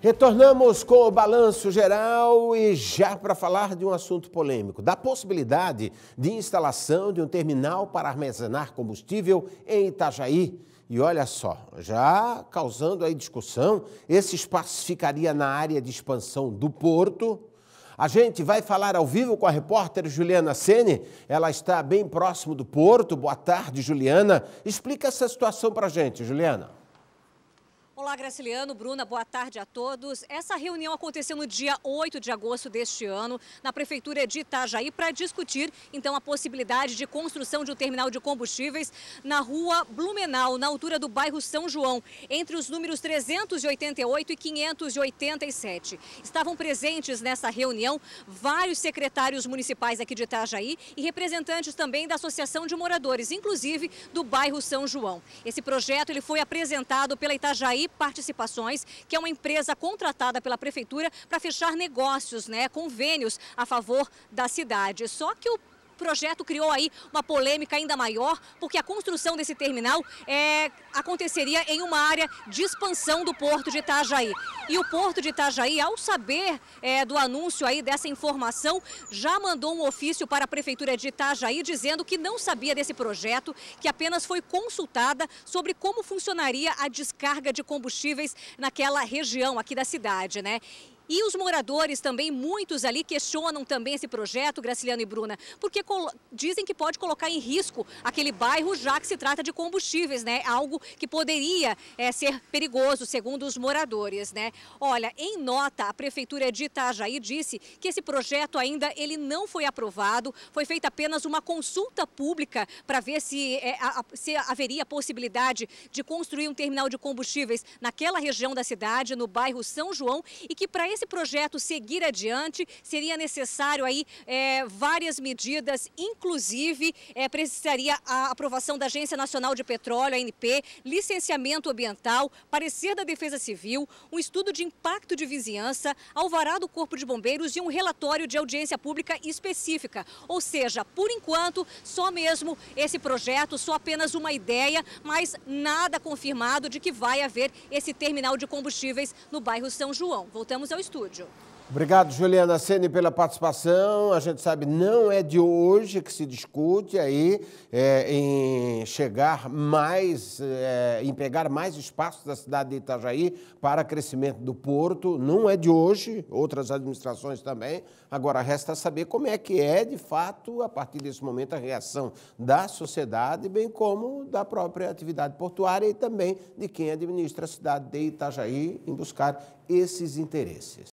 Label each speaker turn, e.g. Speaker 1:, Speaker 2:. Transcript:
Speaker 1: Retornamos com o balanço geral e já para falar de um assunto polêmico, da possibilidade de instalação de um terminal para armazenar combustível em Itajaí. E olha só, já causando aí discussão, esse espaço ficaria na área de expansão do porto. A gente vai falar ao vivo com a repórter Juliana Sene. Ela está bem próximo do porto. Boa tarde, Juliana. Explica essa situação para gente, Juliana.
Speaker 2: Olá, Graciliano, Bruna, boa tarde a todos. Essa reunião aconteceu no dia 8 de agosto deste ano, na Prefeitura de Itajaí, para discutir, então, a possibilidade de construção de um terminal de combustíveis na rua Blumenau, na altura do bairro São João, entre os números 388 e 587. Estavam presentes nessa reunião vários secretários municipais aqui de Itajaí e representantes também da Associação de Moradores, inclusive do bairro São João. Esse projeto ele foi apresentado pela Itajaí Participações, que é uma empresa contratada pela prefeitura para fechar negócios, né, convênios a favor da cidade. Só que o projeto criou aí uma polêmica ainda maior, porque a construção desse terminal é, aconteceria em uma área de expansão do porto de Itajaí. E o porto de Itajaí, ao saber é, do anúncio aí dessa informação, já mandou um ofício para a prefeitura de Itajaí dizendo que não sabia desse projeto, que apenas foi consultada sobre como funcionaria a descarga de combustíveis naquela região aqui da cidade, né? E os moradores também, muitos ali questionam também esse projeto, Graciliano e Bruna, porque dizem que pode colocar em risco aquele bairro, já que se trata de combustíveis, né? Algo que poderia é, ser perigoso, segundo os moradores, né? Olha, em nota, a Prefeitura de Itajaí disse que esse projeto ainda ele não foi aprovado, foi feita apenas uma consulta pública para ver se, é, a, se haveria a possibilidade de construir um terminal de combustíveis naquela região da cidade, no bairro São João, e que para esse projeto seguir adiante, seria necessário aí é, várias medidas, inclusive é, precisaria a aprovação da Agência Nacional de Petróleo, ANP, licenciamento ambiental, parecer da Defesa Civil, um estudo de impacto de vizinhança, alvará do Corpo de Bombeiros e um relatório de audiência pública específica. Ou seja, por enquanto, só mesmo esse projeto, só apenas uma ideia, mas nada confirmado de que vai haver esse terminal de combustíveis no bairro São João. Voltamos ao estudo estúdio.
Speaker 1: Obrigado, Juliana Sene, pela participação. A gente sabe, não é de hoje que se discute aí é, em chegar mais, é, em pegar mais espaço da cidade de Itajaí para crescimento do porto. Não é de hoje, outras administrações também. Agora, resta saber como é que é, de fato, a partir desse momento, a reação da sociedade, bem como da própria atividade portuária e também de quem administra a cidade de Itajaí em buscar esses interesses.